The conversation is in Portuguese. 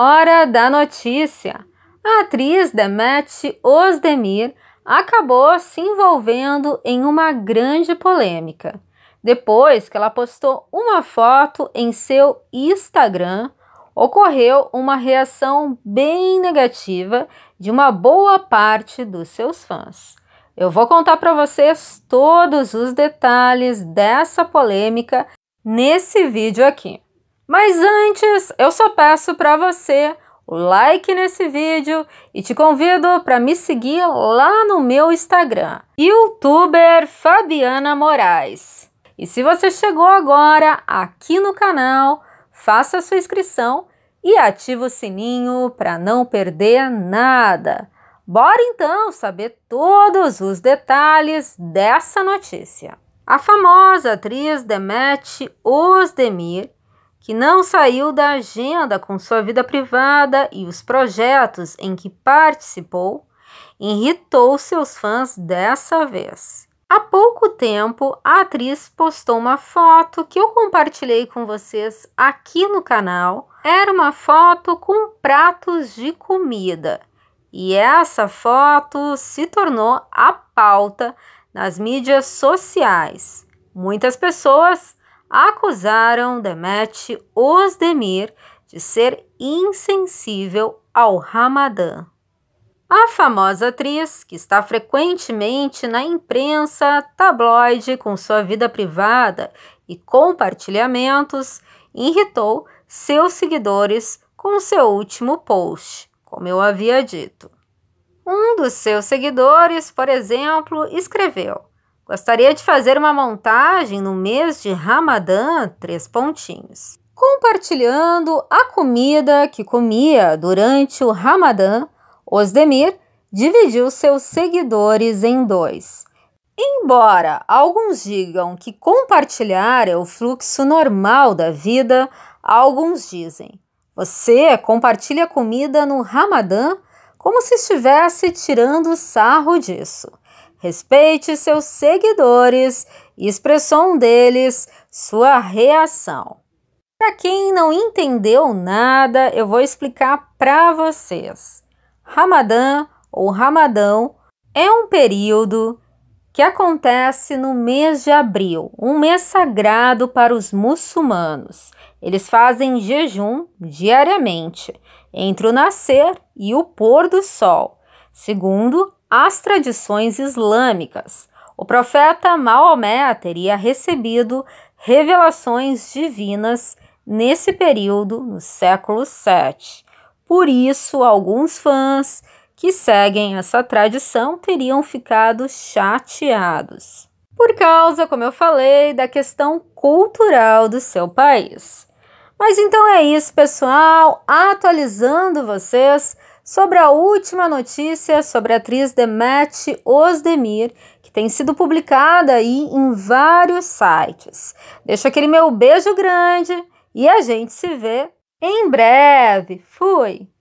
Hora da notícia: a atriz Demet Özdemir acabou se envolvendo em uma grande polêmica depois que ela postou uma foto em seu Instagram, ocorreu uma reação bem negativa de uma boa parte dos seus fãs. Eu vou contar para vocês todos os detalhes dessa polêmica nesse vídeo aqui. Mas antes, eu só peço para você o like nesse vídeo e te convido para me seguir lá no meu Instagram, youtuber Fabiana Moraes. E se você chegou agora aqui no canal, faça sua inscrição e ativa o sininho para não perder nada. Bora então saber todos os detalhes dessa notícia. A famosa atriz Demet Özdemir que não saiu da agenda com sua vida privada e os projetos em que participou, irritou seus fãs dessa vez. Há pouco tempo, a atriz postou uma foto que eu compartilhei com vocês aqui no canal. Era uma foto com pratos de comida. E essa foto se tornou a pauta nas mídias sociais. Muitas pessoas acusaram Demet Osdemir de ser insensível ao Ramadã. A famosa atriz, que está frequentemente na imprensa tabloide com sua vida privada e compartilhamentos, irritou seus seguidores com seu último post, como eu havia dito. Um dos seus seguidores, por exemplo, escreveu: Gostaria de fazer uma montagem no mês de Ramadã, três pontinhos. Compartilhando a comida que comia durante o Ramadã, Osdemir dividiu seus seguidores em dois. Embora alguns digam que compartilhar é o fluxo normal da vida, alguns dizem: você compartilha comida no Ramadã como se estivesse tirando sarro disso. Respeite seus seguidores e expressou um deles sua reação. Para quem não entendeu nada, eu vou explicar para vocês. Ramadã ou Ramadão é um período que acontece no mês de abril, um mês sagrado para os muçulmanos. Eles fazem jejum diariamente entre o nascer e o pôr do sol, segundo às tradições islâmicas. O profeta Maomé teria recebido revelações divinas nesse período, no século VII. Por isso, alguns fãs que seguem essa tradição teriam ficado chateados. Por causa, como eu falei, da questão cultural do seu país. Mas então é isso, pessoal. Atualizando vocês sobre a última notícia sobre a atriz Demet Osdemir, que tem sido publicada aí em vários sites. Deixo aquele meu beijo grande e a gente se vê em breve. Fui!